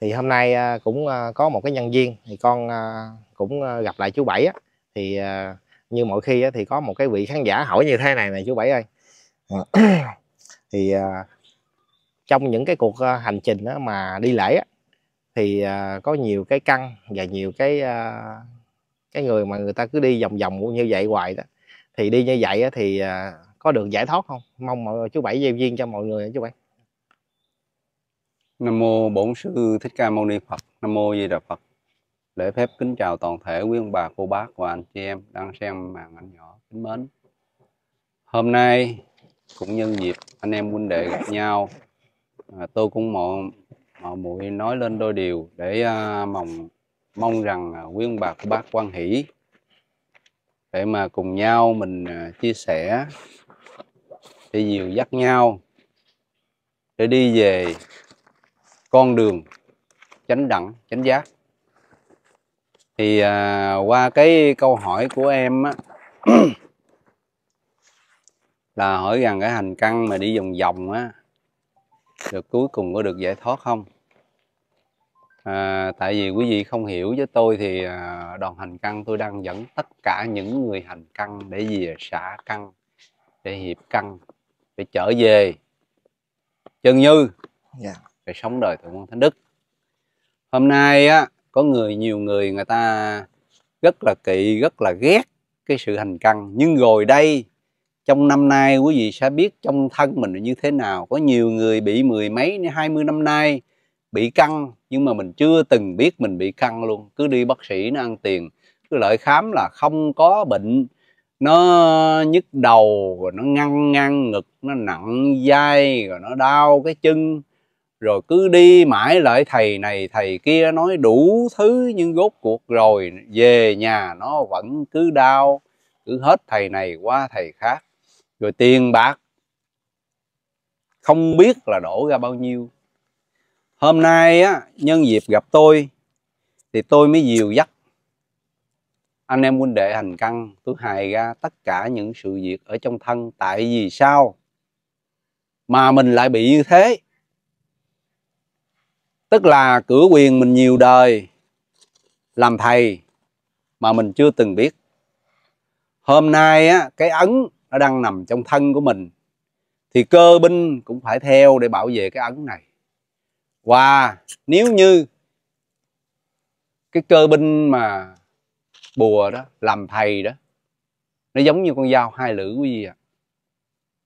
thì hôm nay à, cũng à, có một cái nhân viên thì con à, cũng gặp lại chú bảy á thì như mọi khi thì có một cái vị khán giả hỏi như thế này này chú bảy ơi dạ. thì trong những cái cuộc hành trình mà đi lễ thì có nhiều cái căn và nhiều cái cái người mà người ta cứ đi vòng vòng như vậy hoài đó thì đi như vậy thì có được giải thoát không mong mọi chú bảy gieo duyên cho mọi người chú bảy Nam mô Bổn sư Thích Ca Mâu Ni Phật. Nam mô Di Đà Phật. Lễ phép kính chào toàn thể quý ông bà, cô bác và anh chị em đang xem màn ảnh nhỏ kính mến. Hôm nay cũng nhân dịp anh em huynh đệ gặp nhau, à, tôi cũng mọ mọ muội nói lên đôi điều để à, mong mong rằng à, quý ông bà, cô bác quan hỷ để mà cùng nhau mình à, chia sẻ để dìu dắt nhau để đi về con đường chánh đẳng chánh giác thì à, qua cái câu hỏi của em á là hỏi rằng cái hành căn mà đi vòng vòng á được cuối cùng có được giải thoát không à, tại vì quý vị không hiểu với tôi thì à, đoàn hành căn tôi đang dẫn tất cả những người hành căn để về xả căn để hiệp căn để trở về chân như yeah. Dạ về sống đời thượng quân thánh đức hôm nay á có người nhiều người người ta rất là kỵ rất là ghét cái sự hành căn nhưng rồi đây trong năm nay quý vị sẽ biết trong thân mình là như thế nào có nhiều người bị mười mấy hai mươi năm nay bị căng nhưng mà mình chưa từng biết mình bị căng luôn cứ đi bác sĩ nó ăn tiền cứ lợi khám là không có bệnh nó nhức đầu rồi nó ngăn ngăn ngực nó nặng vai rồi nó đau cái chân rồi cứ đi mãi lại thầy này thầy kia nói đủ thứ nhưng rốt cuộc rồi về nhà nó vẫn cứ đau cứ hết thầy này qua thầy khác rồi tiền bạc không biết là đổ ra bao nhiêu hôm nay á nhân dịp gặp tôi thì tôi mới dìu dắt anh em huynh đệ hành căn tôi hài ra tất cả những sự việc ở trong thân tại vì sao mà mình lại bị như thế tức là cửa quyền mình nhiều đời làm thầy mà mình chưa từng biết hôm nay á, cái ấn nó đang nằm trong thân của mình thì cơ binh cũng phải theo để bảo vệ cái ấn này và nếu như cái cơ binh mà bùa đó làm thầy đó nó giống như con dao hai lưỡi quý vị ạ à.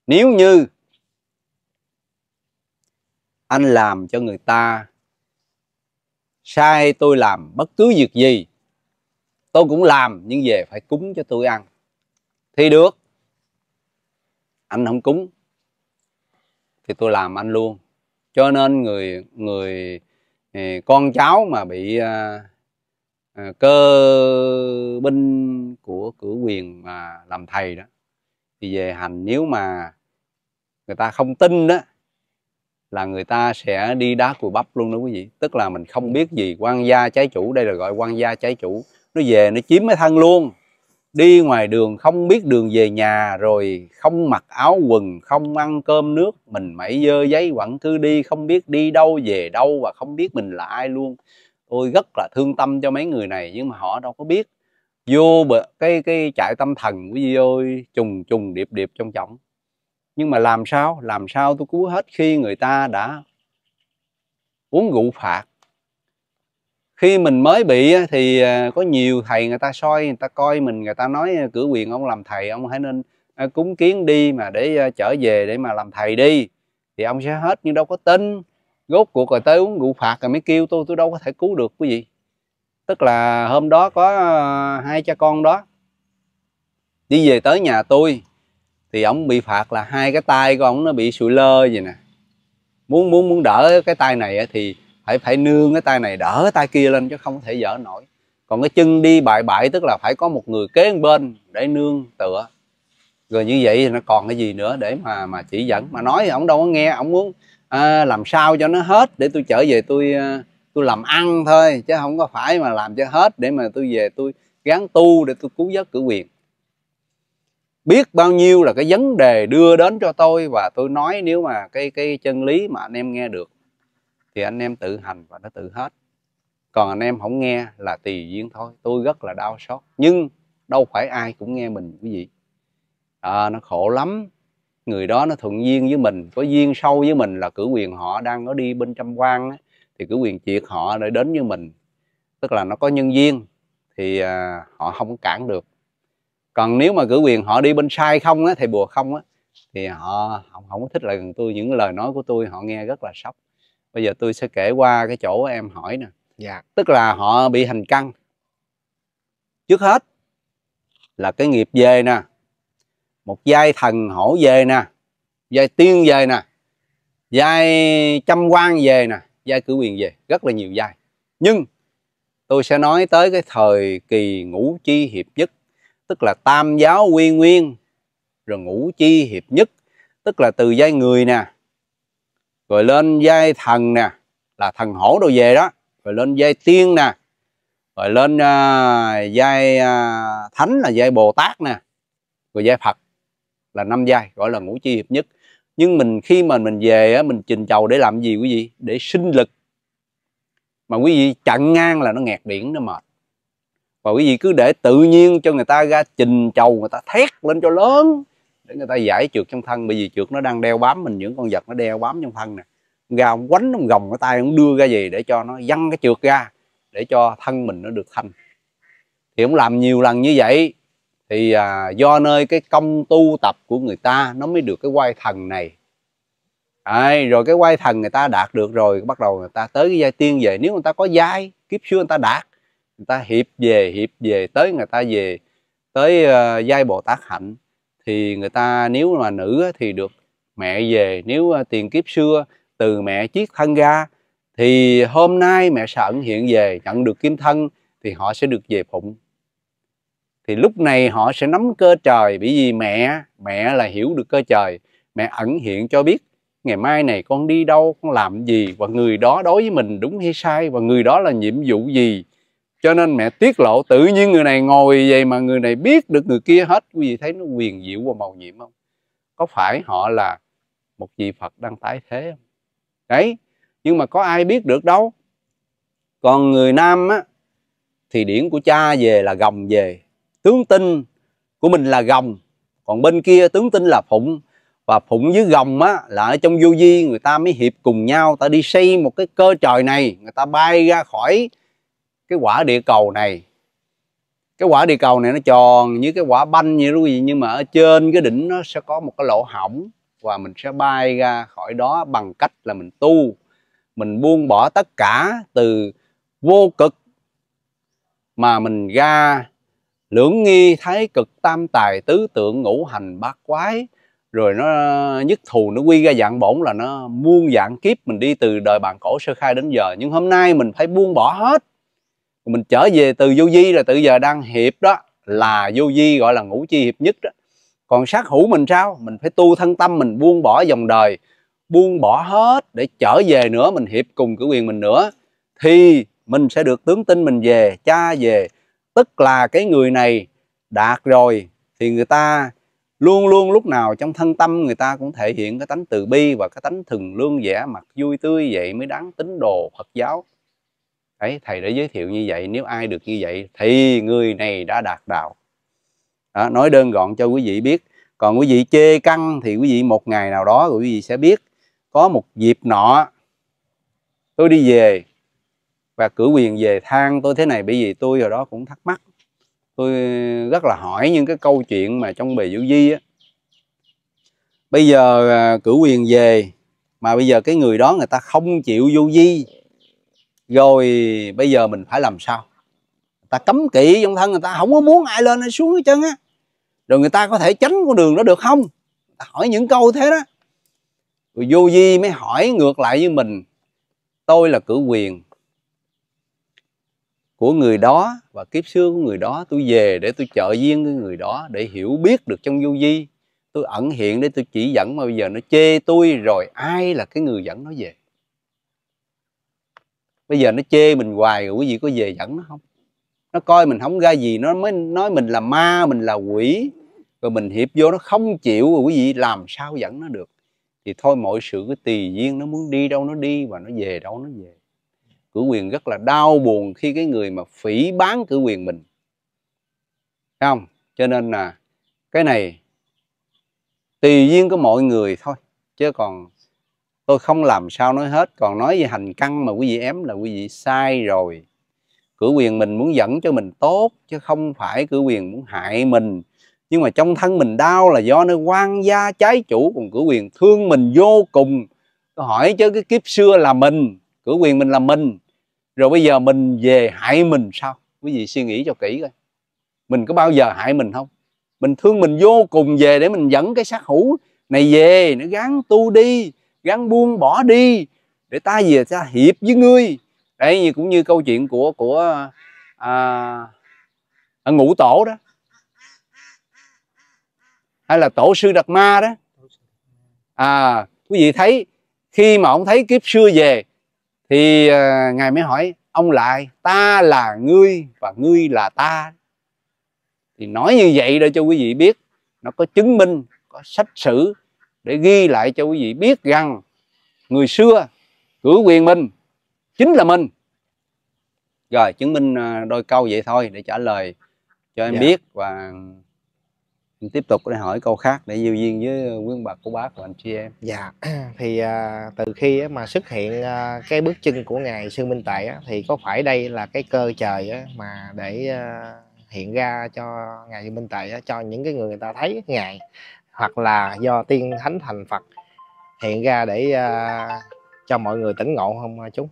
nếu như anh làm cho người ta sai tôi làm bất cứ việc gì tôi cũng làm nhưng về phải cúng cho tôi ăn thì được anh không cúng thì tôi làm anh luôn cho nên người người ờ, con cháu mà bị à, cơ binh của cửa quyền mà làm thầy đó thì về hành nếu mà người ta không tin đó là người ta sẽ đi đá cùi bắp luôn đó quý vị tức là mình không biết gì quan gia trái chủ đây là gọi quan gia trái chủ nó về nó chiếm cái thân luôn đi ngoài đường không biết đường về nhà rồi không mặc áo quần không ăn cơm nước mình mãi dơ giấy quẳng cứ đi không biết đi đâu về đâu và không biết mình là ai luôn tôi rất là thương tâm cho mấy người này nhưng mà họ đâu có biết vô cái cái trại tâm thần quý vị ơi trùng trùng điệp điệp trong trọng nhưng mà làm sao làm sao tôi cứu hết khi người ta đã uống rượu phạt khi mình mới bị thì à, có nhiều thầy người ta soi người ta coi mình người ta nói à, cửa quyền ông làm thầy ông hãy nên à, cúng kiến đi mà để trở về để mà làm thầy đi thì ông sẽ hết nhưng đâu có tin gốc cuộc rồi tới uống rượu phạt rồi mới kêu tôi tôi đâu có thể cứu được quý vị tức là hôm đó có hai cha con đó đi về tới nhà tôi thì ổng bị phạt là hai cái tay của ổng nó bị sụi lơ vậy nè muốn muốn muốn đỡ cái tay này thì phải phải nương cái tay này đỡ cái tay kia lên chứ không thể dở nổi còn cái chân đi bại bại tức là phải có một người kế bên để nương tựa rồi như vậy thì nó còn cái gì nữa để mà mà chỉ dẫn mà nói thì ổng đâu có nghe ổng muốn à, làm sao cho nó hết để tôi trở về tôi à, tôi làm ăn thôi chứ không có phải mà làm cho hết để mà tôi về tôi gắng tu để tôi cứu vớt cử quyền biết bao nhiêu là cái vấn đề đưa đến cho tôi và tôi nói nếu mà cái cái chân lý mà anh em nghe được thì anh em tự hành và nó tự hết còn anh em không nghe là tùy duyên thôi tôi rất là đau xót nhưng đâu phải ai cũng nghe mình quý vị à, nó khổ lắm người đó nó thuận duyên với mình có duyên sâu với mình là cử quyền họ đang nó đi bên trăm quan ấy, thì cử quyền triệt họ để đến với mình tức là nó có nhân duyên thì à, họ không cản được còn nếu mà cử quyền họ đi bên sai không á thầy bùa không á thì họ không, không có thích lại gần tôi những lời nói của tôi họ nghe rất là sốc bây giờ tôi sẽ kể qua cái chỗ em hỏi nè dạ. tức là họ bị hành căng trước hết là cái nghiệp về nè một giai thần hổ về nè giai tiên về nè giai chăm quan về nè giai cử quyền về rất là nhiều giai nhưng tôi sẽ nói tới cái thời kỳ ngũ chi hiệp nhất tức là tam giáo quy nguyên rồi ngũ chi hiệp nhất tức là từ giai người nè rồi lên giai thần nè là thần hổ đồ về đó rồi lên giai tiên nè rồi lên uh, giai uh, thánh là giai bồ tát nè rồi giai phật là năm giai gọi là ngũ chi hiệp nhất nhưng mình khi mà mình về á, mình trình chầu để làm gì quý vị để sinh lực mà quý vị chặn ngang là nó nghẹt điển nó mệt và quý vị cứ để tự nhiên cho người ta ra trình trầu người ta thét lên cho lớn để người ta giải trượt trong thân bởi vì trượt nó đang đeo bám mình những con vật nó đeo bám trong thân nè gà ông quánh ông gồng cái tay ông đưa ra gì để cho nó văng cái trượt ra để cho thân mình nó được thanh thì ông làm nhiều lần như vậy thì à, do nơi cái công tu tập của người ta nó mới được cái quay thần này Đấy, rồi cái quay thần người ta đạt được rồi bắt đầu người ta tới cái giai tiên về nếu người ta có giai kiếp xưa người ta đạt người ta hiệp về hiệp về tới người ta về tới uh, giai bồ tát hạnh thì người ta nếu mà nữ thì được mẹ về nếu uh, tiền kiếp xưa từ mẹ chiếc thân ra thì hôm nay mẹ sẵn hiện về nhận được kim thân thì họ sẽ được về phụng thì lúc này họ sẽ nắm cơ trời bởi vì mẹ mẹ là hiểu được cơ trời mẹ ẩn hiện cho biết ngày mai này con đi đâu con làm gì và người đó đối với mình đúng hay sai và người đó là nhiệm vụ gì cho nên mẹ tiết lộ tự nhiên người này ngồi vậy mà người này biết được người kia hết quý vị thấy nó quyền diệu và màu nhiệm không có phải họ là một vị phật đang tái thế không đấy nhưng mà có ai biết được đâu còn người nam á thì điển của cha về là gồng về tướng tinh của mình là gồng còn bên kia tướng tinh là phụng và phụng với gồng á là ở trong vô di người ta mới hiệp cùng nhau ta đi xây một cái cơ trời này người ta bay ra khỏi cái quả địa cầu này cái quả địa cầu này nó tròn như cái quả banh như quý vị nhưng mà ở trên cái đỉnh nó sẽ có một cái lỗ hỏng và mình sẽ bay ra khỏi đó bằng cách là mình tu mình buông bỏ tất cả từ vô cực mà mình ra lưỡng nghi thái cực tam tài tứ tượng ngũ hành bát quái rồi nó nhất thù nó quy ra dạng bổn là nó muôn dạng kiếp mình đi từ đời bàn cổ sơ khai đến giờ nhưng hôm nay mình phải buông bỏ hết mình trở về từ vô di là tự giờ đang hiệp đó là vô di gọi là ngũ chi hiệp nhất đó còn sát hữu mình sao mình phải tu thân tâm mình buông bỏ dòng đời buông bỏ hết để trở về nữa mình hiệp cùng cử quyền mình nữa thì mình sẽ được tướng tin mình về cha về tức là cái người này đạt rồi thì người ta luôn luôn lúc nào trong thân tâm người ta cũng thể hiện cái tánh từ bi và cái tánh thường lương vẻ mặt vui tươi vậy mới đáng tín đồ Phật giáo đấy thầy đã giới thiệu như vậy nếu ai được như vậy thì người này đã đạt đạo đó, nói đơn gọn cho quý vị biết còn quý vị chê căng thì quý vị một ngày nào đó quý vị sẽ biết có một dịp nọ tôi đi về và cử quyền về than tôi thế này bởi vì tôi hồi đó cũng thắc mắc tôi rất là hỏi những cái câu chuyện mà trong bề diệu di á bây giờ à, cử quyền về mà bây giờ cái người đó người ta không chịu vô di rồi bây giờ mình phải làm sao ta cấm kỵ trong thân người ta không có muốn ai lên hay xuống hết trơn á rồi người ta có thể tránh con đường đó được không ta hỏi những câu thế đó rồi vô di mới hỏi ngược lại với mình tôi là cử quyền của người đó và kiếp xưa của người đó tôi về để tôi trợ duyên với người đó để hiểu biết được trong vô di tôi ẩn hiện để tôi chỉ dẫn mà bây giờ nó chê tôi rồi ai là cái người dẫn nó về bây giờ nó chê mình hoài rồi quý vị có về dẫn nó không nó coi mình không ra gì nó mới nói mình là ma mình là quỷ rồi mình hiệp vô nó không chịu rồi quý vị làm sao dẫn nó được thì thôi mọi sự cái tùy duyên nó muốn đi đâu nó đi và nó về đâu nó về cử quyền rất là đau buồn khi cái người mà phỉ bán cử quyền mình Thấy không cho nên là cái này tùy duyên của mọi người thôi chứ còn tôi không làm sao nói hết còn nói về hành căn mà quý vị ém là quý vị sai rồi cửa quyền mình muốn dẫn cho mình tốt chứ không phải cửa quyền muốn hại mình nhưng mà trong thân mình đau là do nơi quan gia trái chủ còn cửa quyền thương mình vô cùng tôi hỏi chứ cái kiếp xưa là mình cửa quyền mình là mình rồi bây giờ mình về hại mình sao quý vị suy nghĩ cho kỹ coi mình có bao giờ hại mình không mình thương mình vô cùng về để mình dẫn cái sát hữu này về nó gắn tu đi gắn buông bỏ đi để ta về ta hiệp với ngươi đấy như cũng như câu chuyện của của à, à, ngũ tổ đó hay là tổ sư đạt ma đó à quý vị thấy khi mà ông thấy kiếp xưa về thì à, ngài mới hỏi ông lại ta là ngươi và ngươi là ta thì nói như vậy để cho quý vị biết nó có chứng minh có sách sử để ghi lại cho quý vị biết rằng người xưa cử quyền mình chính là mình rồi chứng minh à, đôi câu vậy thôi để trả lời cho em dạ. biết và em tiếp tục để hỏi câu khác để diêu duyên với nguyên bạc của bác và anh chị em dạ thì à, từ khi mà xuất hiện à, cái bước chân của ngài sư minh tệ thì có phải đây là cái cơ trời mà để hiện ra cho ngài sư minh tệ cho những cái người người ta thấy ngài hoặc là do tiên thánh thành phật hiện ra để uh, cho mọi người tỉnh ngộ không à, chúng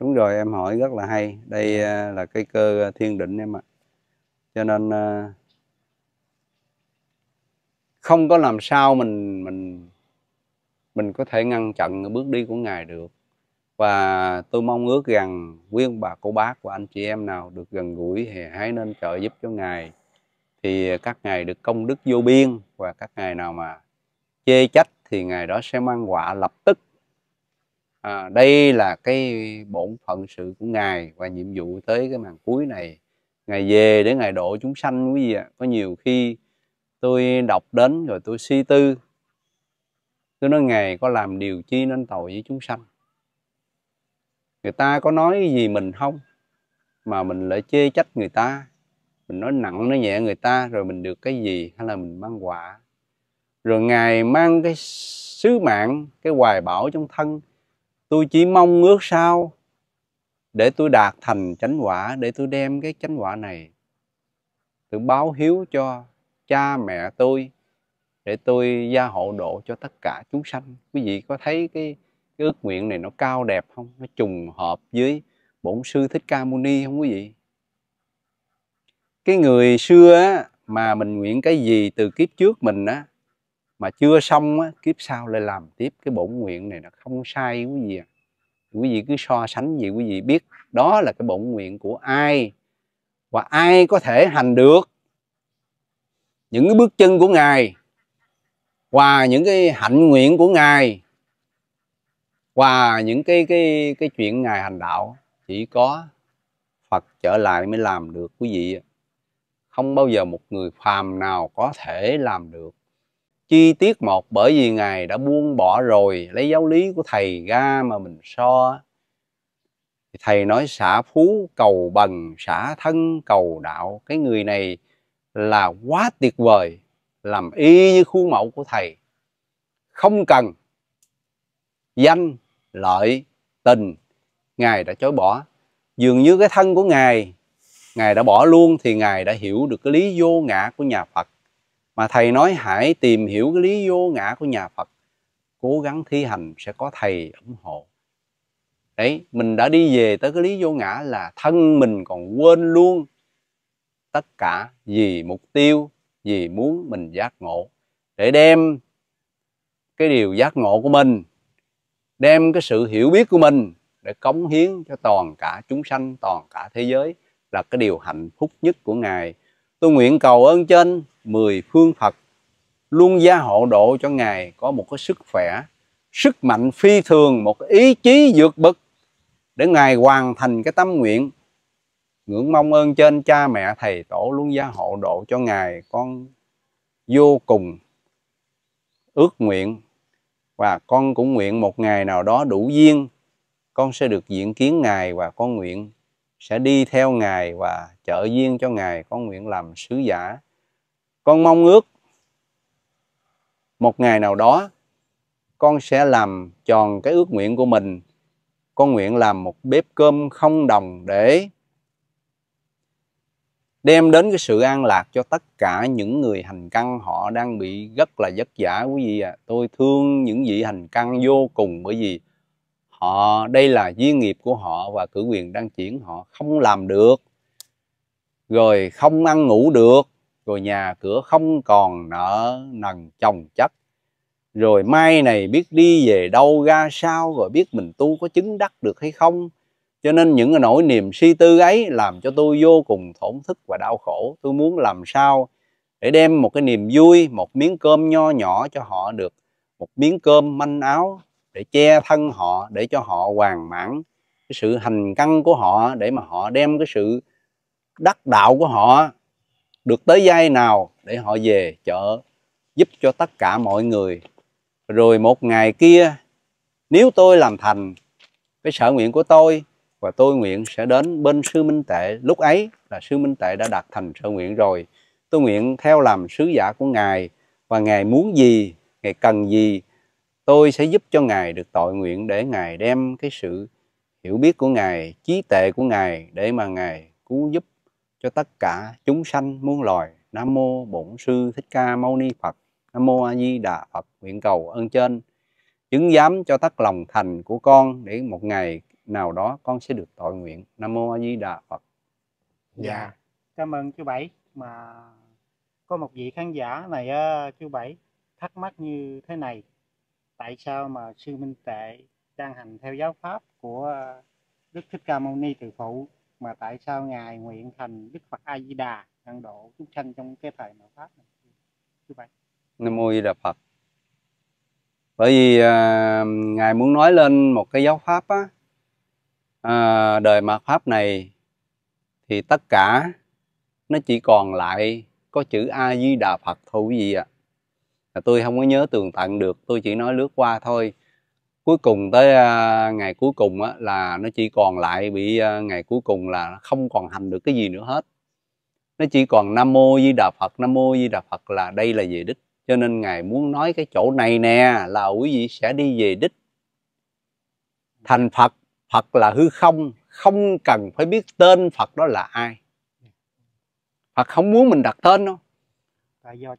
đúng rồi em hỏi rất là hay đây uh, là cái cơ thiên định em ạ cho nên uh, không có làm sao mình mình mình có thể ngăn chặn bước đi của ngài được và tôi mong ước rằng quý ông bà cô bác và anh chị em nào được gần gũi thì hãy nên trợ giúp cho ngài thì các ngài được công đức vô biên và các ngài nào mà chê trách thì ngài đó sẽ mang quả lập tức à, đây là cái bổn phận sự của ngài và nhiệm vụ tới cái màn cuối này ngài về để ngài độ chúng sanh quý vị ạ có nhiều khi tôi đọc đến rồi tôi suy tư tôi nói ngài có làm điều chi nên tội với chúng sanh người ta có nói gì mình không mà mình lại chê trách người ta mình nói nặng nói nhẹ người ta rồi mình được cái gì hay là mình mang quả rồi ngài mang cái sứ mạng cái hoài bảo trong thân tôi chỉ mong ước sao để tôi đạt thành chánh quả để tôi đem cái chánh quả này tôi báo hiếu cho cha mẹ tôi để tôi gia hộ độ cho tất cả chúng sanh quý vị có thấy cái, cái ước nguyện này nó cao đẹp không nó trùng hợp với bổn sư thích ca muni không quý vị cái người xưa á, mà mình nguyện cái gì từ kiếp trước mình á mà chưa xong á kiếp sau lại làm tiếp cái bổn nguyện này nó không sai quý vị à. quý vị cứ so sánh gì quý vị biết đó là cái bổn nguyện của ai và ai có thể hành được những cái bước chân của ngài và những cái hạnh nguyện của ngài và những cái cái cái chuyện ngài hành đạo chỉ có Phật trở lại mới làm được quý vị ạ không bao giờ một người phàm nào có thể làm được chi tiết một bởi vì ngài đã buông bỏ rồi lấy giáo lý của thầy ra mà mình so thầy nói xả phú cầu bằng xả thân cầu đạo cái người này là quá tuyệt vời làm y như khuôn mẫu của thầy không cần danh lợi tình ngài đã chối bỏ dường như cái thân của ngài ngài đã bỏ luôn thì ngài đã hiểu được cái lý vô ngã của nhà phật mà thầy nói hãy tìm hiểu cái lý vô ngã của nhà phật cố gắng thi hành sẽ có thầy ủng hộ đấy mình đã đi về tới cái lý vô ngã là thân mình còn quên luôn tất cả vì mục tiêu vì muốn mình giác ngộ để đem cái điều giác ngộ của mình đem cái sự hiểu biết của mình để cống hiến cho toàn cả chúng sanh toàn cả thế giới là cái điều hạnh phúc nhất của Ngài. Tôi nguyện cầu ơn trên mười phương Phật luôn gia hộ độ cho Ngài có một cái sức khỏe, sức mạnh phi thường, một ý chí vượt bậc để Ngài hoàn thành cái tâm nguyện. Ngưỡng mong ơn trên cha mẹ thầy tổ luôn gia hộ độ cho Ngài con vô cùng ước nguyện và con cũng nguyện một ngày nào đó đủ duyên con sẽ được diện kiến Ngài và con nguyện sẽ đi theo Ngài và trợ duyên cho Ngài con nguyện làm sứ giả. Con mong ước một ngày nào đó con sẽ làm tròn cái ước nguyện của mình. Con nguyện làm một bếp cơm không đồng để đem đến cái sự an lạc cho tất cả những người hành căn họ đang bị rất là vất vả quý vị ạ. À. Tôi thương những vị hành căn vô cùng bởi vì họ ờ, đây là di nghiệp của họ và cử quyền đang chuyển họ không làm được rồi không ăn ngủ được rồi nhà cửa không còn nợ nần chồng chất rồi mai này biết đi về đâu ra sao rồi biết mình tu có chứng đắc được hay không cho nên những nỗi niềm si tư ấy làm cho tôi vô cùng thổn thức và đau khổ tôi muốn làm sao để đem một cái niềm vui một miếng cơm nho nhỏ cho họ được một miếng cơm manh áo để che thân họ để cho họ hoàn mãn cái sự hành căn của họ để mà họ đem cái sự đắc đạo của họ được tới giai nào để họ về chợ giúp cho tất cả mọi người rồi một ngày kia nếu tôi làm thành cái sở nguyện của tôi và tôi nguyện sẽ đến bên sư minh tệ lúc ấy là sư minh tệ đã đạt thành sở nguyện rồi tôi nguyện theo làm sứ giả của ngài và ngài muốn gì ngài cần gì tôi sẽ giúp cho ngài được tội nguyện để ngài đem cái sự hiểu biết của ngài trí tệ của ngài để mà ngài cứu giúp cho tất cả chúng sanh muôn loài nam mô bổn sư thích ca mâu ni phật nam mô a di đà phật nguyện cầu ơn trên chứng giám cho tất lòng thành của con để một ngày nào đó con sẽ được tội nguyện nam mô a di đà phật dạ, dạ. cảm ơn chú bảy mà có một vị khán giả này chú bảy thắc mắc như thế này tại sao mà sư Minh Tệ đang hành theo giáo pháp của ờ, Đức Thích Ca Mâu Ni Từ Phụ mà tại sao ngài nguyện thành Đức Phật A Di Đà năng độ chúng sanh trong cái thời mạt pháp này như vậy Nam mô Di Đà Phật bởi vì à, ngài muốn nói lên một cái giáo pháp á à, đời mạt pháp này thì tất cả nó chỉ còn lại có chữ A Di Đà Phật thôi quý vị ạ à tôi không có nhớ tường tận được tôi chỉ nói lướt qua thôi cuối cùng tới à, ngày cuối cùng là nó chỉ còn lại bị à, ngày cuối cùng là không còn hành được cái gì nữa hết nó chỉ còn nam mô di đà phật nam mô di đà phật là đây là về đích cho nên ngài muốn nói cái chỗ này nè là quý vị sẽ đi về đích thành phật phật là hư không không cần phải biết tên phật đó là ai phật không muốn mình đặt tên đâu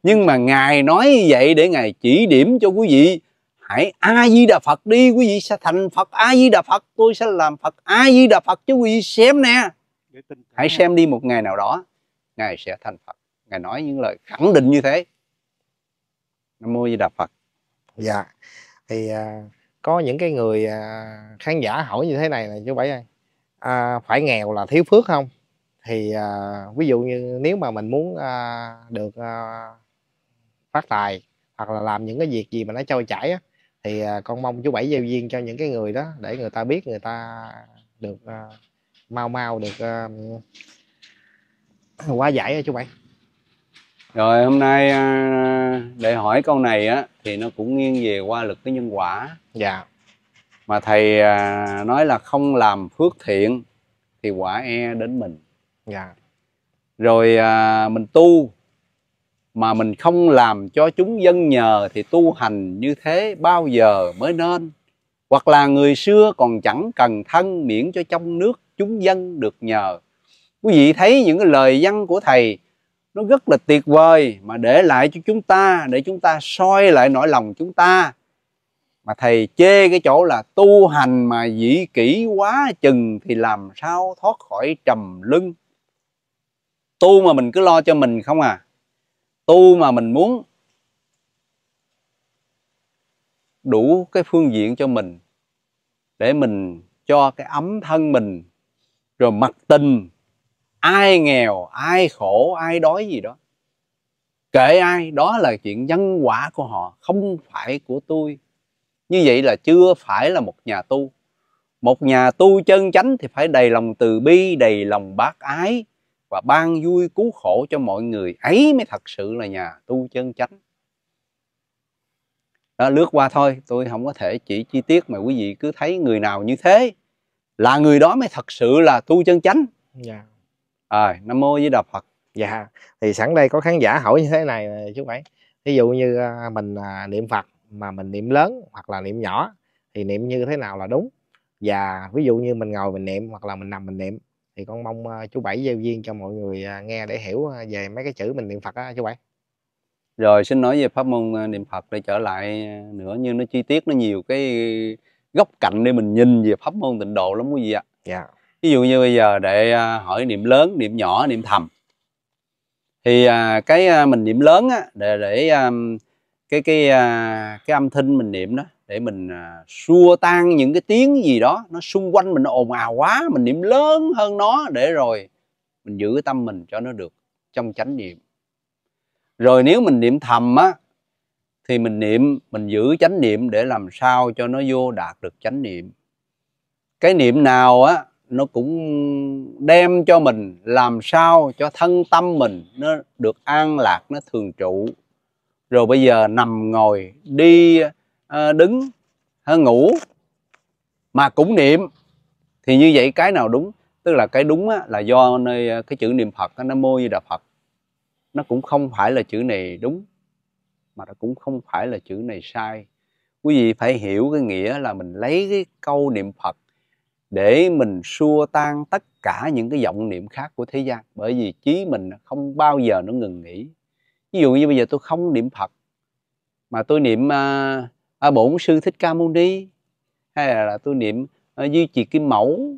nhưng mà ngài nói như vậy để ngài chỉ điểm cho quý vị hãy a di đà phật đi quý vị sẽ thành phật a di đà phật tôi sẽ làm phật a di đà phật chứ quý vị xem nè hãy xem đi một ngày nào đó ngài sẽ thành phật ngài nói những lời khẳng định như thế nam mô di đà phật dạ thì à, có những cái người à, khán giả hỏi như thế này là chú bảy ơi à, phải nghèo là thiếu phước không thì à, ví dụ như nếu mà mình muốn à, được à, phát tài hoặc là làm những cái việc gì mà nó trôi chảy á, thì à, con mong chú bảy gieo viên cho những cái người đó để người ta biết người ta được à, mau mau được à, quá giải chú bảy rồi hôm nay à, để hỏi câu này á thì nó cũng nghiêng về qua lực cái nhân quả dạ mà thầy à, nói là không làm phước thiện thì quả e đến mình dạ. rồi à, mình tu mà mình không làm cho chúng dân nhờ thì tu hành như thế bao giờ mới nên hoặc là người xưa còn chẳng cần thân miễn cho trong nước chúng dân được nhờ quý vị thấy những cái lời văn của thầy nó rất là tuyệt vời mà để lại cho chúng ta để chúng ta soi lại nỗi lòng chúng ta mà thầy chê cái chỗ là tu hành mà dĩ kỹ quá chừng thì làm sao thoát khỏi trầm lưng tu mà mình cứ lo cho mình không à tu mà mình muốn đủ cái phương diện cho mình để mình cho cái ấm thân mình rồi mặc tình ai nghèo ai khổ ai đói gì đó kể ai đó là chuyện nhân quả của họ không phải của tôi như vậy là chưa phải là một nhà tu một nhà tu chân chánh thì phải đầy lòng từ bi đầy lòng bác ái và ban vui cứu khổ cho mọi người ấy mới thật sự là nhà tu chân chánh đó, lướt qua thôi tôi không có thể chỉ chi tiết mà quý vị cứ thấy người nào như thế là người đó mới thật sự là tu chân chánh dạ à, nam mô với đà phật dạ thì sẵn đây có khán giả hỏi như thế này à, chú bảy ví dụ như à, mình à, niệm phật mà mình niệm lớn hoặc là niệm nhỏ thì niệm như thế nào là đúng và ví dụ như mình ngồi mình niệm hoặc là mình nằm mình niệm thì con mong ờ, chú bảy giao duyên cho mọi người à, nghe để hiểu ờ, về mấy cái chữ mình niệm phật á chú bảy rồi xin nói về pháp môn ờ, niệm phật để trở lại nữa như nó chi tiết nó nhiều cái góc cạnh để mình nhìn về pháp môn tịnh độ lắm quý vị ạ dạ. ví dụ như bây giờ để hỏi niệm lớn niệm nhỏ niệm thầm thì à, cái à, mình niệm lớn á để để cái cái cái âm thanh mình niệm đó để mình à, xua tan những cái tiếng gì đó nó xung quanh mình nó ồn ào quá mình niệm lớn hơn nó để rồi mình giữ cái tâm mình cho nó được trong chánh niệm rồi nếu mình niệm thầm á thì mình niệm mình giữ chánh niệm để làm sao cho nó vô đạt được chánh niệm cái niệm nào á nó cũng đem cho mình làm sao cho thân tâm mình nó được an lạc nó thường trụ rồi bây giờ nằm ngồi đi Ờ, đứng ngủ mà cũng niệm thì như vậy cái nào đúng tức là cái đúng là do nơi ờ, cái chữ niệm phật nó môi như đà phật nó cũng không phải là chữ này đúng mà nó cũng không phải là chữ này sai quý vị phải hiểu cái nghĩa là mình lấy cái câu niệm phật để mình xua tan tất cả những cái vọng niệm khác của thế gian bởi vì trí mình không bao giờ nó ngừng nghỉ ví dụ như bây giờ tôi không niệm phật mà tôi niệm uh, à, bổn sư thích ca mâu ni hay là, là tôi niệm à, duy trì kim mẫu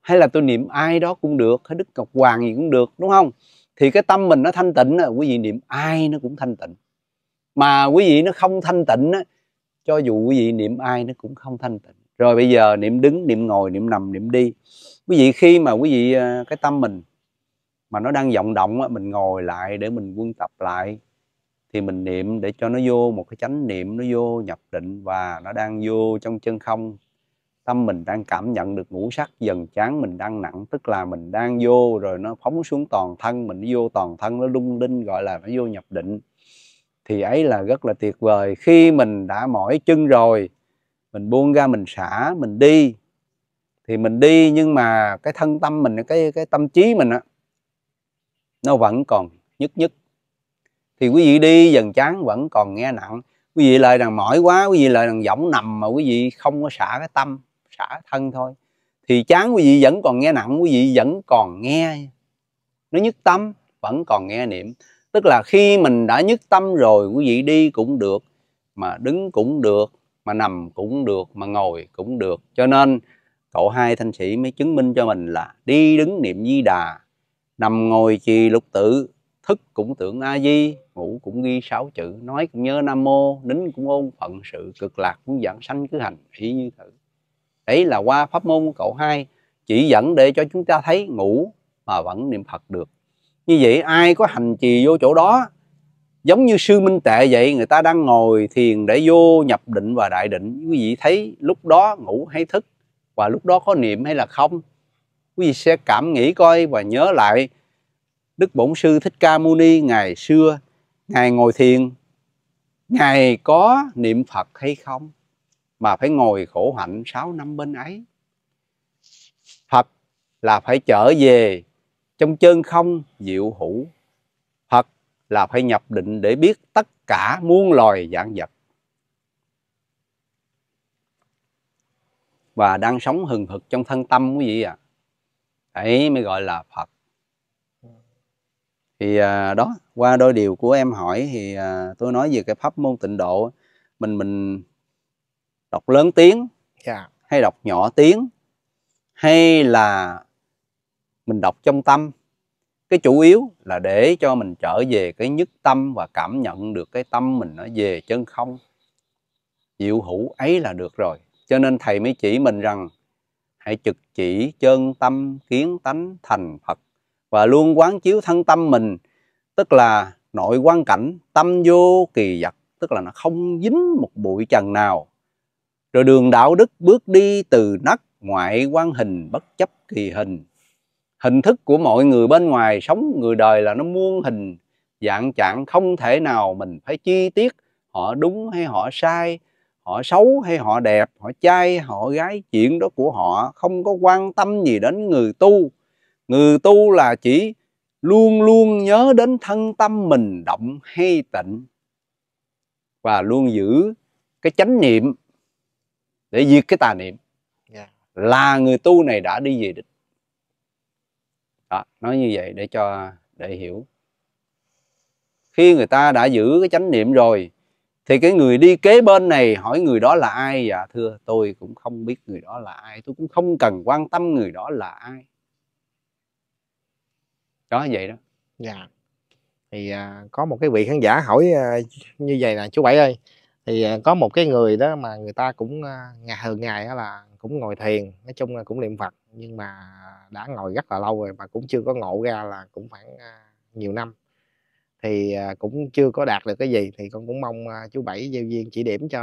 hay là tôi niệm ai đó cũng được hay đức ngọc hoàng gì cũng được đúng không thì cái tâm mình nó thanh tịnh quý vị niệm ai nó cũng thanh tịnh mà quý vị nó không thanh tịnh cho dù quý vị niệm ai nó cũng không thanh tịnh rồi bây giờ niệm đứng niệm ngồi niệm nằm niệm đi quý vị khi mà quý vị à, cái tâm mình mà nó đang vọng động mình ngồi lại để mình quân tập lại thì mình niệm để cho nó vô một cái chánh niệm nó vô nhập định và nó đang vô trong chân không tâm mình đang cảm nhận được ngũ sắc dần chán mình đang nặng tức là mình đang vô rồi nó phóng xuống toàn thân mình vô toàn thân nó lung linh gọi là nó vô nhập định thì ấy là rất là tuyệt vời khi mình đã mỏi chân rồi mình buông ra mình xả mình đi thì mình đi nhưng mà cái thân tâm mình cái cái tâm trí mình á nó vẫn còn nhức nhức thì quý vị đi dần chán vẫn còn nghe nặng quý vị lời rằng mỏi quá quý vị lời rằng giọng nằm mà quý vị không có xả cái tâm xả thân thôi thì chán quý vị vẫn còn nghe nặng quý vị vẫn còn nghe nó nhất tâm vẫn còn nghe niệm tức là khi mình đã nhất tâm rồi quý vị đi cũng được mà đứng cũng được mà nằm cũng được mà ngồi cũng được cho nên cậu hai thanh sĩ mới chứng minh cho mình là đi đứng niệm di đà nằm ngồi trì lục tự thức cũng tưởng a di ngủ cũng ghi sáu chữ nói cũng nhớ nam mô nín cũng ôn phận sự cực lạc cũng dẫn sanh cứ hành ý như thử đấy là qua pháp môn của cậu hai chỉ dẫn để cho chúng ta thấy ngủ mà vẫn niệm phật được như vậy ai có hành trì vô chỗ đó giống như sư minh tệ vậy người ta đang ngồi thiền để vô nhập định và đại định quý vị thấy lúc đó ngủ hay thức và lúc đó có niệm hay là không quý vị sẽ cảm nghĩ coi và nhớ lại Đức Bổn Sư Thích Ca Mâu Ni ngày xưa, Ngài ngồi thiền, Ngài có niệm Phật hay không? Mà phải ngồi khổ hạnh 6 năm bên ấy. Phật là phải trở về trong chân không diệu hữu. Phật là phải nhập định để biết tất cả muôn loài dạng vật. Và đang sống hừng hực trong thân tâm quý vị ạ. À. ấy mới gọi là Phật thì à, đó qua đôi điều của em hỏi thì à, tôi nói về cái pháp môn tịnh độ mình mình đọc lớn tiếng yeah. Dạ. hay đọc nhỏ tiếng hay là mình đọc trong tâm cái chủ yếu là để cho mình trở về cái nhất tâm và cảm nhận được cái tâm mình nó về chân không diệu hữu ấy là được rồi cho nên thầy mới chỉ mình rằng hãy trực chỉ chân tâm kiến tánh thành phật và luôn quán chiếu thân tâm mình tức là nội quan cảnh tâm vô kỳ vật tức là nó không dính một bụi trần nào rồi đường đạo đức bước đi từ nắc ngoại quan hình bất chấp kỳ hình hình thức của mọi người bên ngoài sống người đời là nó muôn hình dạng trạng không thể nào mình phải chi tiết họ đúng hay họ sai họ xấu hay họ đẹp họ trai họ gái chuyện đó của họ không có quan tâm gì đến người tu người tu là chỉ luôn luôn nhớ đến thân tâm mình động hay tịnh và luôn giữ cái chánh niệm để diệt cái tà niệm yeah. Dạ. là người tu này đã đi về đích đó, nói như vậy để cho để hiểu khi người ta đã giữ cái chánh niệm rồi thì cái người đi kế bên này hỏi người đó là ai dạ thưa tôi cũng không biết người đó là ai tôi cũng không cần quan tâm người đó là ai đó vậy đó dạ thì à, có một cái vị khán giả hỏi à, như vậy nè chú bảy ơi thì à, có một cái người đó mà người ta cũng à, ngày thường ngày là cũng ngồi thiền nói chung là cũng niệm phật nhưng mà đã ngồi rất là lâu rồi mà cũng chưa có ngộ ra là cũng khoảng à, nhiều năm thì à, cũng chưa có đạt được cái gì thì con cũng mong à, chú bảy gieo viên chỉ điểm cho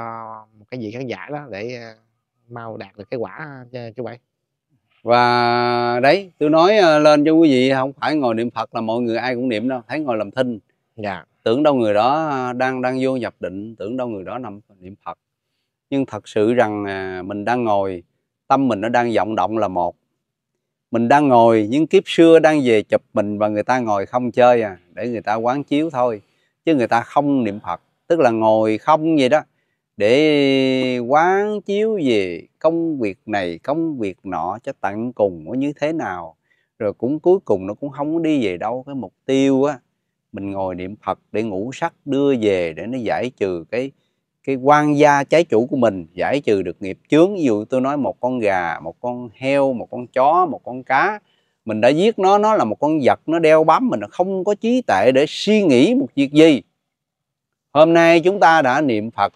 một cái vị khán giả đó để à, mau đạt được cái quả cho chú bảy và đấy tôi nói ờ, lên cho quý vị không phải ngồi niệm phật là mọi người ai cũng niệm đâu thấy ngồi làm thinh dạ. tưởng đâu người đó ờ, đang đang vô nhập định tưởng đâu người đó nằm niệm phật nhưng thật sự rằng à, mình đang ngồi tâm mình nó đang vọng động là một mình đang ngồi những kiếp xưa đang về chụp mình và người ta ngồi không chơi à để người ta quán chiếu thôi chứ người ta không niệm phật tức là ngồi không vậy đó để quán chiếu về công việc này công việc nọ cho tận cùng nó như thế nào rồi cũng cuối cùng nó cũng không đi về đâu cái mục tiêu á mình ngồi niệm phật để ngủ sắc đưa về để nó giải trừ cái cái quan gia trái chủ của mình giải trừ được nghiệp chướng ví dụ tôi nói một con gà một con heo một con chó một con cá mình đã giết nó nó là một con vật nó đeo bám mình nó không có trí tệ để suy nghĩ một việc gì hôm nay chúng ta đã niệm phật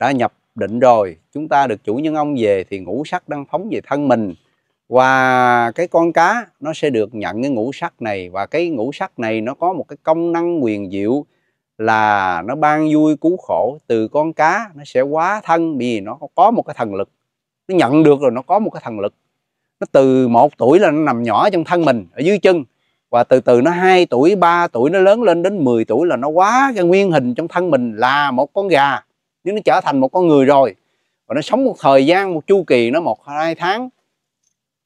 đã nhập định rồi chúng ta được chủ nhân ông về thì ngũ sắc đang phóng về thân mình và cái con cá nó sẽ được nhận cái ngũ sắc này và cái ngũ sắc này nó có một cái công năng quyền diệu là nó ban vui cứu khổ từ con cá nó sẽ quá thân vì nó có một cái thần lực nó nhận được rồi nó có một cái thần lực nó từ một tuổi là nó nằm nhỏ trong thân mình ở dưới chân và từ từ nó 2 tuổi 3 tuổi nó lớn lên đến 10 tuổi là nó quá cái nguyên hình trong thân mình là một con gà chứ nó trở thành một con người rồi và nó sống một thời gian một chu kỳ nó một hai tháng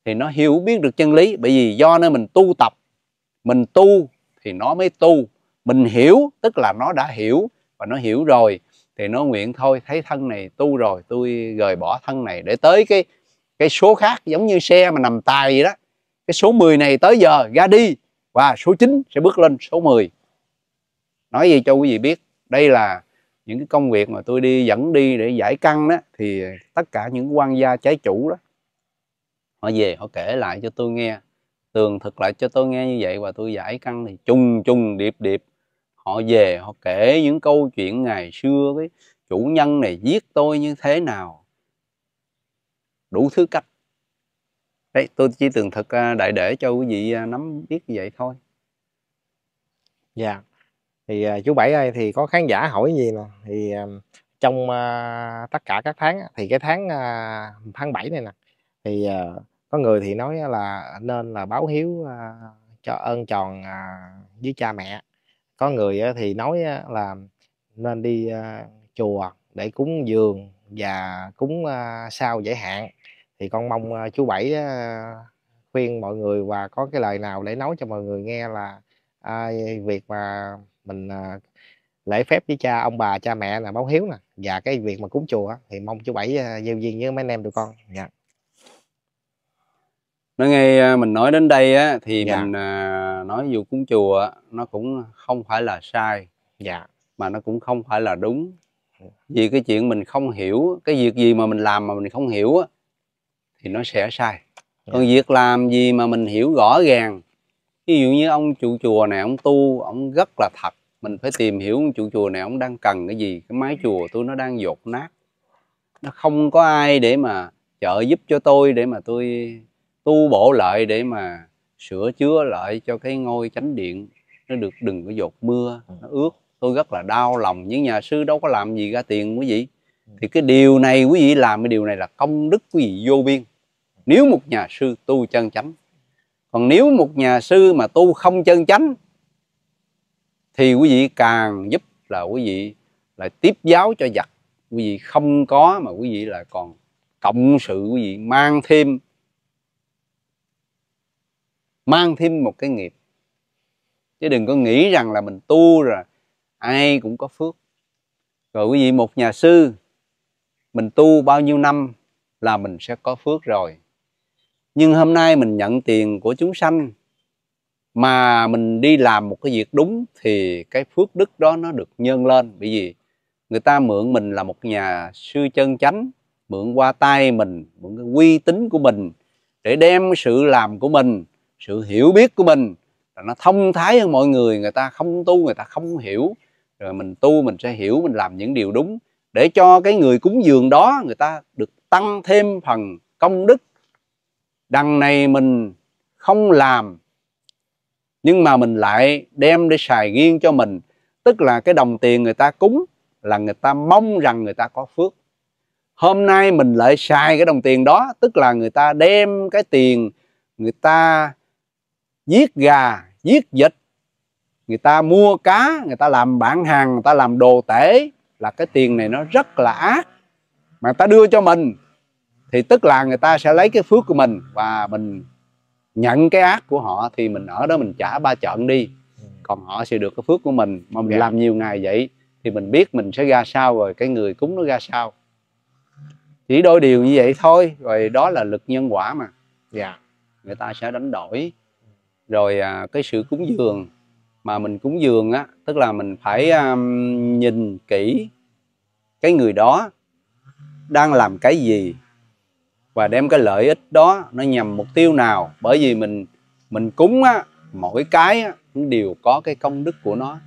thì nó hiểu biết được chân lý bởi vì do nơi mình tu tập mình tu thì nó mới tu mình hiểu tức là nó đã hiểu và nó hiểu rồi thì nó nguyện thôi thấy thân này tu rồi tôi rời bỏ thân này để tới cái cái số khác giống như xe mà nằm tài vậy đó cái số 10 này tới giờ ra đi và số 9 sẽ bước lên số 10 nói gì cho quý vị biết đây là những cái công việc mà tôi đi dẫn đi để giải căn đó thì tất cả những quan gia trái chủ đó họ về họ kể lại cho tôi nghe tường thực lại cho tôi nghe như vậy và tôi giải căn thì chung chung điệp điệp họ về họ kể những câu chuyện ngày xưa với chủ nhân này giết tôi như thế nào đủ thứ cách đấy tôi chỉ tường thực à, đại để cho quý vị à, nắm biết như vậy thôi dạ yeah thì à, chú bảy ơi thì có khán giả hỏi gì nè thì à, trong à, tất cả các tháng thì cái tháng à, tháng 7 này nè thì à, có người thì nói là nên là báo hiếu à, cho ơn tròn à, với cha mẹ có người à, thì nói là nên đi à, chùa để cúng dường và cúng à, sao giải hạn thì con mong à, chú bảy à, khuyên mọi người và có cái lời nào để nói cho mọi người nghe là à, việc mà mình à, lễ phép với cha ông bà cha mẹ là báo hiếu nè và cái việc mà cúng chùa thì mong chú bảy à, gieo duyên với mấy anh em tụi con dạ nói ngay à, mình nói đến đây á thì yeah. Dạ. mình nói dù cúng chùa nó cũng không phải là sai dạ mà nó cũng không phải là đúng vì cái chuyện mình không hiểu cái việc gì mà mình làm mà mình không hiểu á thì nó sẽ sai dạ. còn việc làm gì mà mình hiểu rõ ràng ví dụ như ông chủ chùa này ông tu ông rất là thật mình phải tìm hiểu ông chủ chùa này ông đang cần cái gì cái mái chùa tôi nó đang dột nát nó không có ai để mà trợ giúp cho tôi để mà tôi tu bổ lại để mà sửa chữa lại cho cái ngôi chánh điện nó được đừng có dột mưa ừ. nó ướt tôi rất là đau lòng những nhà sư đâu có làm gì ra tiền quý vị ừ. thì cái điều này quý vị làm cái điều này là công đức quý vị vô biên nếu một nhà sư tu chân chánh còn nếu một nhà sư mà tu không chân chánh thì quý vị càng giúp là quý vị lại tiếp giáo cho giặc quý vị không có mà quý vị lại còn cộng sự quý vị mang thêm mang thêm một cái nghiệp chứ đừng có nghĩ rằng là mình tu rồi ai cũng có phước rồi quý vị một nhà sư mình tu bao nhiêu năm là mình sẽ có phước rồi nhưng hôm nay mình nhận tiền của chúng sanh mà mình đi làm một cái việc đúng thì cái phước đức đó nó được nhân lên bởi vì người ta mượn mình là một nhà sư chân chánh mượn qua tay mình mượn cái uy tín của mình để đem sự làm của mình sự hiểu biết của mình là nó thông thái hơn mọi người người ta không tu người ta không hiểu rồi mình tu mình sẽ hiểu mình làm những điều đúng để cho cái người cúng dường đó người ta được tăng thêm phần công đức đằng này mình không làm nhưng mà mình lại đem để xài riêng cho mình tức là cái đồng tiền người ta cúng là người ta mong rằng người ta có phước hôm nay mình lại xài cái đồng tiền đó tức là người ta đem cái tiền người ta giết gà giết vịt người ta mua cá người ta làm bản hàng người ta làm đồ tể là cái tiền này nó rất là ác mà người ta đưa cho mình thì tức là người ta sẽ lấy cái phước của mình và mình nhận cái ác của họ thì mình ở đó mình trả ba trận đi còn họ sẽ được cái phước của mình mà mình yeah. Dạ. làm nhiều ngày vậy thì mình biết mình sẽ ra sao rồi cái người cúng nó ra sao chỉ đôi điều như vậy thôi rồi đó là lực nhân quả mà yeah. Dạ. người ta sẽ đánh đổi rồi à, cái sự cúng dường mà mình cúng dường á tức là mình phải um, nhìn kỹ cái người đó đang làm cái gì và đem cái lợi ích đó nó nhằm mục tiêu nào bởi vì mình mình cúng á mỗi cái á, đều có cái công đức của nó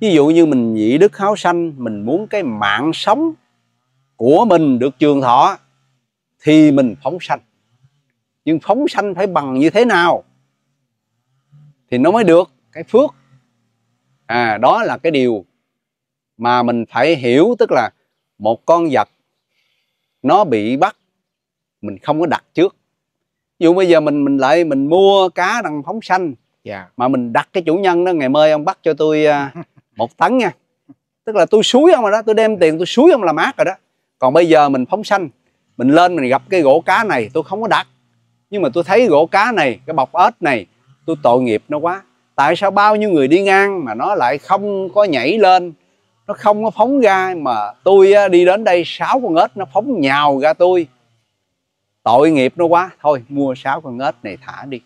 ví dụ như mình nhị đức háo sanh mình muốn cái mạng sống của mình được trường thọ thì mình phóng sanh nhưng phóng sanh phải bằng như thế nào thì nó mới được cái phước à đó là cái điều mà mình phải hiểu tức là một con vật nó bị bắt mình không có đặt trước Dù bây giờ mình mình lại mình mua cá đằng phóng xanh yeah. Dạ. mà mình đặt cái chủ nhân đó ngày mai ông bắt cho tôi à, một tấn nha tức là tôi suối ông rồi đó tôi đem tiền tôi suối ông là mát rồi đó còn bây giờ mình phóng xanh mình lên mình gặp cái gỗ cá này tôi không có đặt nhưng mà tôi thấy gỗ cá này cái bọc ếch này tôi tội nghiệp nó quá tại sao bao nhiêu người đi ngang mà nó lại không có nhảy lên nó không có phóng ra mà tôi à, đi đến đây sáu con ếch nó phóng nhào ra tôi tội nghiệp nó quá thôi mua sáu con ếch này thả đi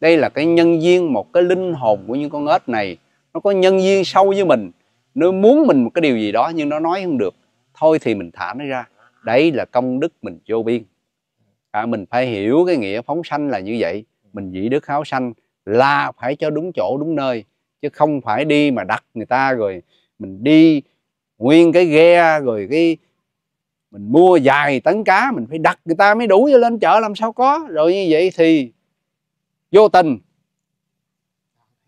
đây là cái nhân duyên một cái linh hồn của những con ếch này nó có nhân duyên sâu với mình nó muốn mình một cái điều gì đó nhưng nó nói không được thôi thì mình thả nó ra đấy là công đức mình vô biên à, mình phải hiểu cái nghĩa phóng sanh là như vậy mình dĩ đức háo sanh là phải cho đúng chỗ đúng nơi chứ không phải đi mà đặt người ta rồi mình đi nguyên cái ghe rồi cái mình mua dài tấn cá mình phải đặt người ta mới đủ cho lên chợ làm sao có rồi như vậy thì vô tình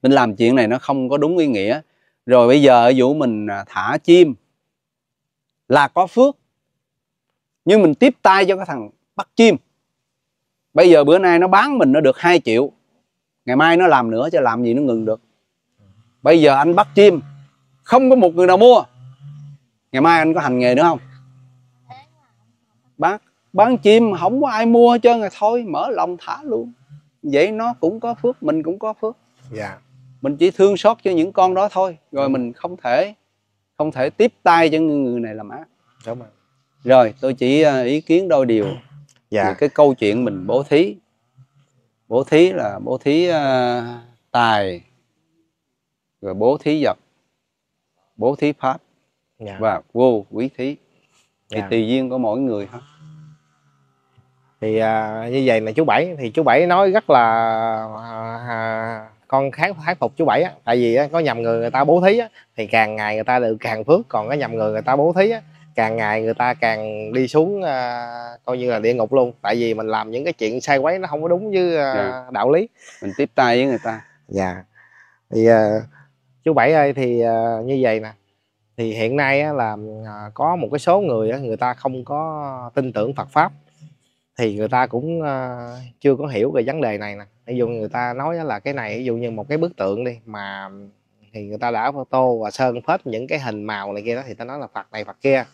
mình làm chuyện này nó không có đúng ý nghĩa rồi bây giờ dụ mình à, thả chim là có phước nhưng mình tiếp tay cho cái thằng bắt chim bây giờ bữa nay nó bán mình nó được 2 triệu ngày mai nó làm nữa cho làm gì nó ngừng được bây giờ anh bắt chim không có một người nào mua ngày mai anh có hành nghề nữa không bán bán chim không có ai mua hết trơn rồi thôi mở lòng thả luôn vậy nó cũng có phước mình cũng có phước dạ mình chỉ thương xót cho những con đó thôi rồi mình không thể không thể tiếp tay cho người này làm ác đúng rồi rồi tôi chỉ à, ý kiến đôi điều dạ. về cái câu chuyện mình bố thí bố thí là bố thí uh, tài rồi bố thí vật bố thí pháp dạ. và vô quý thí thì dạ. tùy duyên của mỗi người hết thì à, như vậy là chú bảy thì chú bảy nói rất là à, à con kháng thán phục chú bảy á tại vì á, có nhầm người người ta bố thí á, thì càng ngày người ta được càng phước còn có nhầm người người ta bố thí á, càng ngày người ta càng đi xuống à, coi như là địa ngục luôn tại vì mình làm những cái chuyện sai quấy nó không có đúng với à, dạ. đạo lý mình tiếp tay với người ta dạ thì à, chú bảy ơi thì à, như vậy nè thì hiện nay á, là à, có một cái số người á, người ta không có tin tưởng Phật pháp thì người ta cũng uh, chưa có hiểu về vấn đề này nè ví dụ người ta nói là cái này ví dụ như một cái bức tượng đi mà thì người ta đã tô và sơn phết những cái hình màu này kia đó thì ta nói là phật này phật kia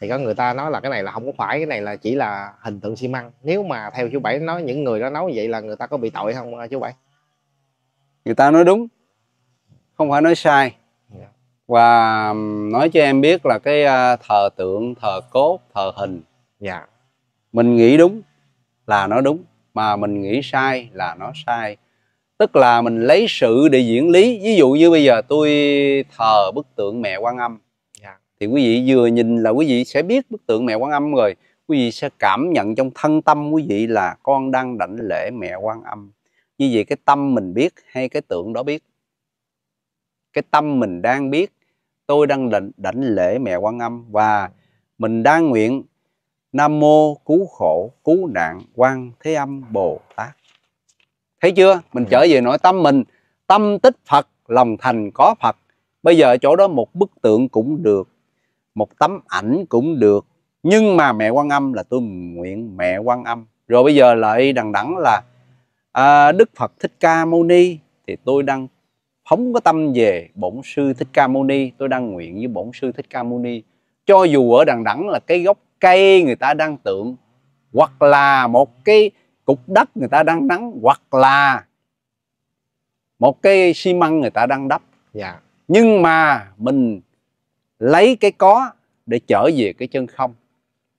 thì có người ta nói là cái này là không có phải cái này là chỉ là hình tượng xi măng nếu mà theo chú bảy nói những người đó nói vậy là người ta có bị tội không ờ, chú bảy người ta nói đúng không phải nói sai yeah. Dạ. và nói cho em biết là cái ờ, thờ tượng thờ cốt thờ hình yeah. Dạ. mình nghĩ đúng là nó đúng mà mình nghĩ sai là nó sai tức là mình lấy sự để diễn lý ví dụ như bây giờ tôi thờ bức tượng mẹ quan âm yeah. Dạ. thì quý vị vừa nhìn là quý vị sẽ biết bức tượng mẹ quan âm rồi quý vị sẽ cảm nhận trong thân tâm quý vị là con đang đảnh lễ mẹ quan âm như vậy cái tâm mình biết hay cái tượng đó biết cái tâm mình đang biết tôi đang đảnh, đảnh lễ mẹ quan âm và mình đang nguyện Nam mô cứu khổ cứu nạn quan thế âm Bồ Tát. Thấy chưa? Mình ừ. trở về nội tâm mình, tâm tích Phật, lòng thành có Phật. Bây giờ chỗ đó một bức tượng cũng được, một tấm ảnh cũng được. Nhưng mà mẹ quan âm là tôi nguyện mẹ quan âm. Rồi bây giờ lại đằng đẳng là à, Đức Phật Thích Ca Mâu Ni thì tôi đang phóng có tâm về bổn sư thích ca mâu ni tôi đang nguyện với bổn sư thích ca mâu ni cho dù ở đằng đẳng là cái gốc cây người ta đang tượng hoặc là một cái cục đất người ta đang nắng hoặc là một cái xi măng người ta đang đắp dạ. nhưng mà mình lấy cái có để trở về cái chân không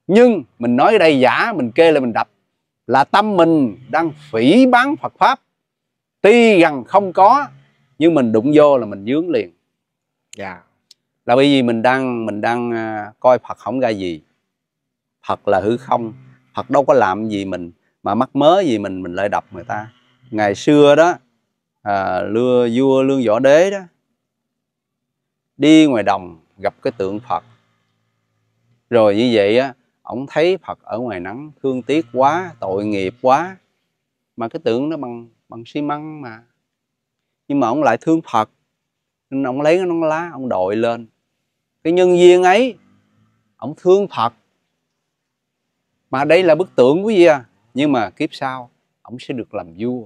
nhưng mình nói đây giả mình kê là mình đập là tâm mình đang phỉ bán phật pháp tuy rằng không có nhưng mình đụng vô là mình dướng liền dạ yeah. là bởi vì mình đang mình đang à, coi phật không ra gì thật là hư không Phật đâu có làm gì mình mà mắc mớ gì mình mình lại đập người ta ngày xưa đó à, lưa vua lương võ đế đó đi ngoài đồng gặp cái tượng Phật rồi như vậy á ổng thấy Phật ở ngoài nắng thương tiếc quá tội nghiệp quá mà cái tượng nó bằng bằng xi măng mà nhưng mà ổng lại thương Phật nên ổng lấy cái nón lá ổng đội lên cái nhân viên ấy ổng thương Phật mà đây là bức tượng quý vị à nhưng mà kiếp sau ông sẽ được làm vua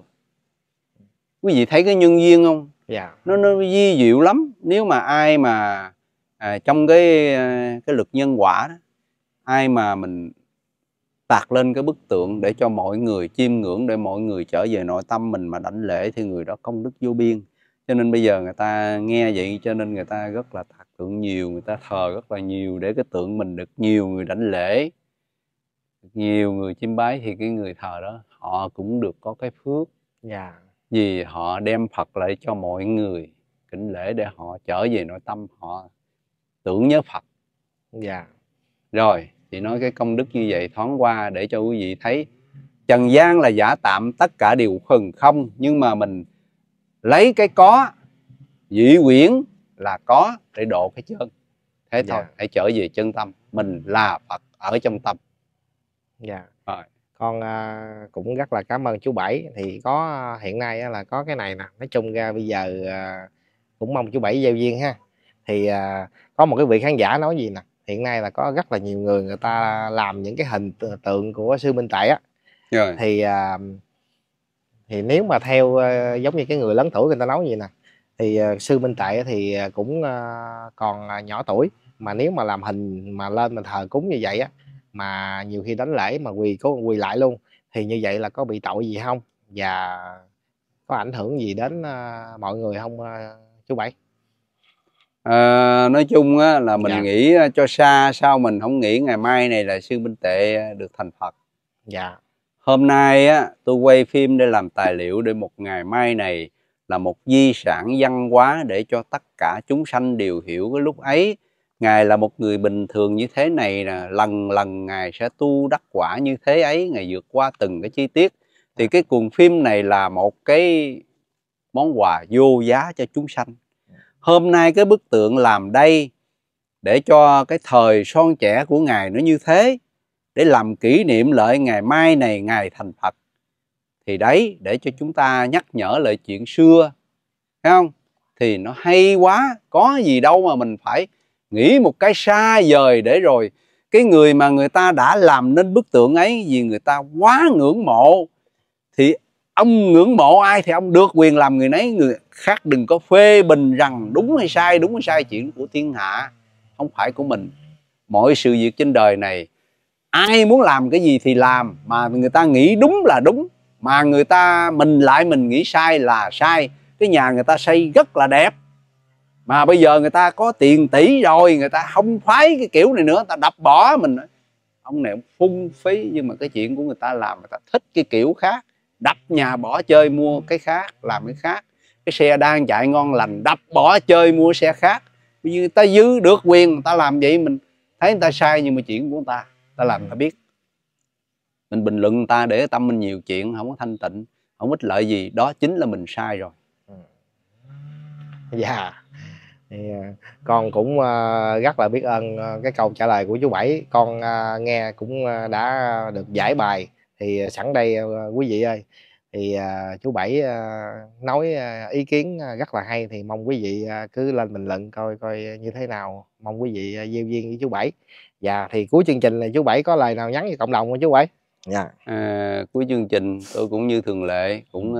quý vị thấy cái nhân duyên không dạ. nó nó di diệu lắm nếu mà ai mà à, trong cái à, cái luật nhân quả đó ai mà mình tạc lên cái bức tượng để cho mọi người chiêm ngưỡng để mọi người trở về nội tâm mình mà đảnh lễ thì người đó công đức vô biên cho nên bây giờ người ta nghe vậy cho nên người ta rất là tạc tượng nhiều người ta thờ rất là nhiều để cái tượng mình được nhiều người đảnh lễ nhiều người chiêm bái thì cái người thờ đó họ cũng được có cái phước yeah. Dạ. vì họ đem phật lại cho mọi người kính lễ để họ trở về nội tâm họ tưởng nhớ phật dạ rồi chị nói cái công đức như vậy thoáng qua để cho quý vị thấy trần gian là giả tạm tất cả đều khừng không nhưng mà mình lấy cái có dĩ quyển là có để độ cái chân thế yeah. Dạ. thôi hãy trở về chân tâm mình là phật ở trong tâm dạ rồi con uh, cũng rất là cảm ơn chú bảy thì có à, hiện nay á, là có cái này nè nói chung ra bây giờ uh, cũng mong chú bảy giao duyên ha thì uh, có một cái vị khán giả nói gì nè hiện nay là có rất là nhiều người người ta làm những cái hình tượng của sư minh tệ á rồi. thì uh, thì nếu mà theo uh, giống như cái người lớn tuổi người ta nói gì nè thì uh, sư minh tệ thì cũng uh, còn uh, nhỏ tuổi mà nếu mà làm hình mà lên mà thờ cúng như vậy á mà nhiều khi đánh lễ mà quỳ có quỳ lại luôn thì như vậy là có bị tội gì không và có ảnh hưởng gì đến uh, mọi người không uh, chú bảy à, nói chung á, là mình dạ. nghĩ à, cho xa sao mình không nghĩ ngày mai này là sư minh tệ được thành phật dạ hôm nay á tôi quay phim để làm tài liệu để một ngày mai này là một di sản văn hóa để cho tất cả chúng sanh đều hiểu cái lúc ấy Ngài là một người bình thường như thế này là lần lần Ngài sẽ tu đắc quả như thế ấy, Ngài vượt qua từng cái chi tiết. Thì cái cuồng phim này là một cái món quà vô giá cho chúng sanh. Hôm nay cái bức tượng làm đây để cho cái thời son trẻ của Ngài nó như thế, để làm kỷ niệm lại ngày mai này Ngài thành Phật. Thì đấy, để cho chúng ta nhắc nhở lại chuyện xưa, thấy không? Thì nó hay quá, có gì đâu mà mình phải nghĩ một cái xa vời để rồi cái người mà người ta đã làm nên bức tượng ấy vì người ta quá ngưỡng mộ thì ông ngưỡng mộ ai thì ông được quyền làm người nấy người khác đừng có phê bình rằng đúng hay sai đúng hay sai chuyện của thiên hạ không phải của mình mọi sự việc trên đời này ai muốn làm cái gì thì làm mà người ta nghĩ đúng là đúng mà người ta mình lại mình nghĩ sai là sai cái nhà người ta xây rất là đẹp mà bây giờ người ta có tiền tỷ rồi người ta không khoái cái kiểu này nữa ta đập bỏ mình ông này ông phung phí nhưng mà cái chuyện của người ta làm người ta thích cái kiểu khác đập nhà bỏ chơi mua cái khác làm cái khác cái xe đang chạy ngon lành đập bỏ chơi mua xe khác như người ta dư được quyền người ta làm vậy mình thấy người ta sai nhưng mà chuyện của người ta ta làm người ta biết mình bình luận người ta để tâm mình nhiều chuyện không có thanh tịnh không ích lợi gì đó chính là mình sai rồi dạ yeah con cũng ờ, rất là biết ơn ờ, cái câu trả lời của chú bảy con ờ, nghe cũng đã được giải bài thì sẵn đây quý vị ơi thì chú bảy nói ý kiến rất là hay thì mong quý vị cứ lên bình luận coi coi như thế nào mong quý vị gieo duyên với chú bảy và dạ, thì cuối chương trình là chú bảy có lời nào nhắn với cộng đồng không chú bảy dạ à, cuối chương trình tôi cũng như thường lệ cũng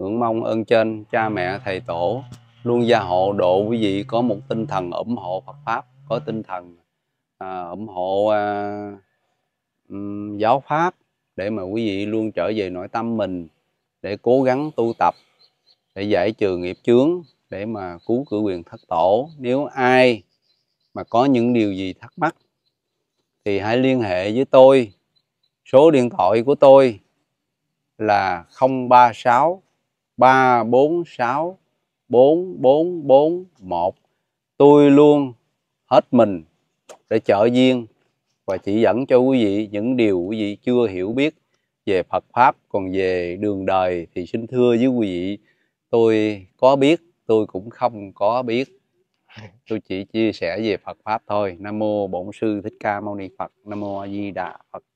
uh, mong ơn trên cha mẹ thầy tổ luôn gia hộ độ quý vị có một tinh thần ủng hộ Phật pháp có tinh thần à, ủng hộ à, um, giáo pháp để mà quý vị luôn trở về nội tâm mình để cố gắng tu tập để giải trừ nghiệp chướng để mà cứu cử quyền thất tổ nếu ai mà có những điều gì thắc mắc thì hãy liên hệ với tôi số điện thoại của tôi là 036 346 bốn bốn bốn một tôi luôn hết mình để trợ duyên và chỉ dẫn cho quý vị những điều quý vị chưa hiểu biết về Phật pháp còn về đường đời thì xin thưa với quý vị tôi có biết tôi cũng không có biết tôi chỉ chia sẻ về Phật pháp thôi Nam mô Bổn sư Thích Ca Mâu Ni Phật Nam mô A Di Đà Phật